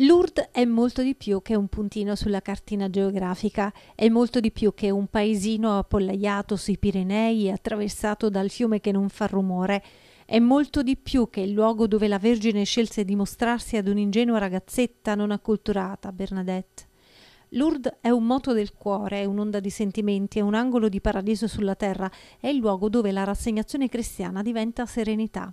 Lourdes è molto di più che un puntino sulla cartina geografica, è molto di più che un paesino appollaiato sui Pirenei e attraversato dal fiume che non fa rumore, è molto di più che il luogo dove la Vergine scelse di mostrarsi ad un'ingenua ragazzetta non acculturata, Bernadette. Lourdes è un moto del cuore, è un'onda di sentimenti, è un angolo di paradiso sulla terra, è il luogo dove la rassegnazione cristiana diventa serenità.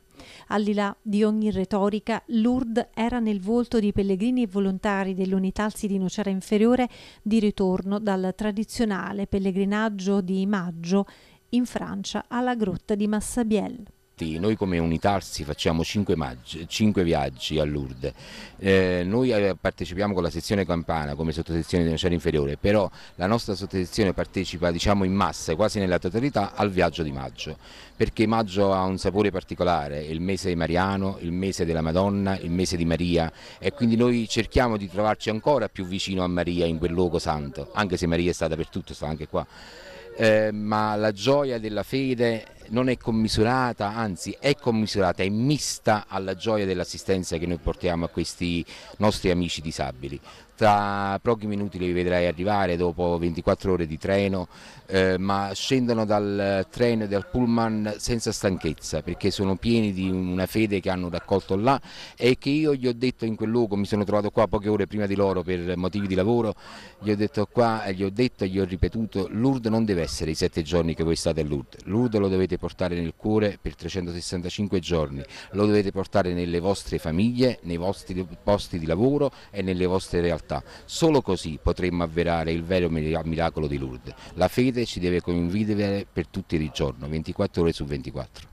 Al di là di ogni retorica, Lourdes era nel volto di pellegrini e volontari dell'Unitalsi di Nocera Inferiore di ritorno dal tradizionale pellegrinaggio di maggio in Francia alla grotta di Massabielle. Infatti noi come Unitarsi facciamo 5, maggi, 5 viaggi a Lourdes, eh, noi eh, partecipiamo con la sezione campana come sottosezione di Nocera Inferiore, però la nostra sottosezione partecipa diciamo, in massa, quasi nella totalità, al viaggio di maggio, perché maggio ha un sapore particolare, il mese di Mariano, il mese della Madonna, il mese di Maria e quindi noi cerchiamo di trovarci ancora più vicino a Maria in quel luogo santo, anche se Maria è stata per tutto, sta anche qua. Eh, ma la gioia della fede non è commisurata, anzi è commisurata, è mista alla gioia dell'assistenza che noi portiamo a questi nostri amici disabili. Tra pochi minuti li vedrai arrivare dopo 24 ore di treno, eh, ma scendono dal treno e dal pullman senza stanchezza perché sono pieni di una fede che hanno raccolto là e che io gli ho detto in quel luogo, mi sono trovato qua poche ore prima di loro per motivi di lavoro, gli ho detto qua, gli ho detto, gli ho ripetuto, Lourdes non deve essere i sette giorni che voi state a Lourdes, Lourdes lo dovete dovete portare nel cuore per 365 giorni, lo dovete portare nelle vostre famiglie, nei vostri posti di lavoro e nelle vostre realtà. Solo così potremmo avverare il vero miracolo di Lourdes. La fede ci deve convivere per tutti i giorni, 24 ore su 24.